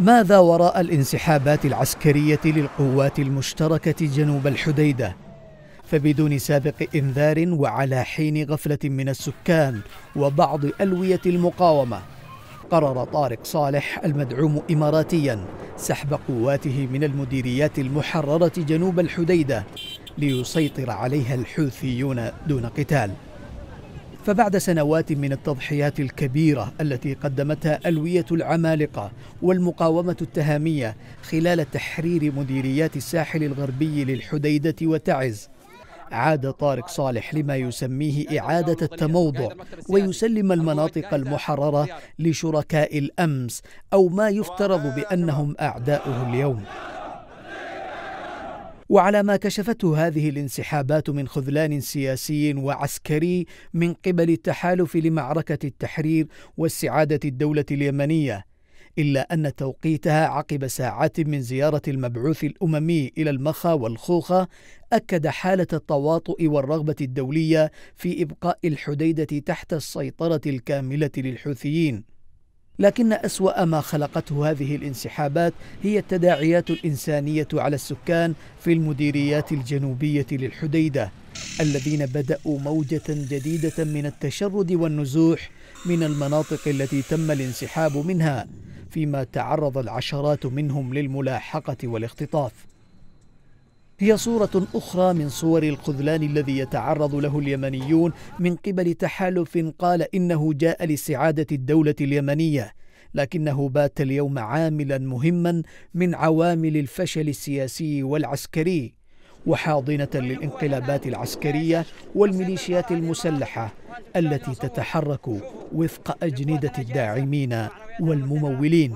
ماذا وراء الانسحابات العسكرية للقوات المشتركة جنوب الحديدة؟ فبدون سابق إنذار وعلى حين غفلة من السكان وبعض ألوية المقاومة قرر طارق صالح المدعوم إماراتيا سحب قواته من المديريات المحررة جنوب الحديدة ليسيطر عليها الحوثيون دون قتال فبعد سنوات من التضحيات الكبيرة التي قدمتها ألوية العمالقة والمقاومة التهامية خلال تحرير مديريات الساحل الغربي للحديدة وتعز عاد طارق صالح لما يسميه إعادة التموضع ويسلم المناطق المحررة لشركاء الأمس أو ما يفترض بأنهم أعداؤه اليوم وعلى ما كشفته هذه الانسحابات من خذلان سياسي وعسكري من قبل التحالف لمعركة التحرير واستعادة الدولة اليمنية إلا أن توقيتها عقب ساعات من زيارة المبعوث الأممي إلى المخا والخوخة أكد حالة التواطؤ والرغبة الدولية في إبقاء الحديدة تحت السيطرة الكاملة للحوثيين لكن أسوأ ما خلقته هذه الانسحابات هي التداعيات الإنسانية على السكان في المديريات الجنوبية للحديدة الذين بدأوا موجة جديدة من التشرد والنزوح من المناطق التي تم الانسحاب منها فيما تعرض العشرات منهم للملاحقة والاختطاف هي صورة أخرى من صور الخذلان الذي يتعرض له اليمنيون من قبل تحالف قال إنه جاء لسعادة الدولة اليمنية لكنه بات اليوم عاملا مهما من عوامل الفشل السياسي والعسكري وحاضنة للانقلابات العسكرية والميليشيات المسلحة التي تتحرك وفق أجندة الداعمين والممولين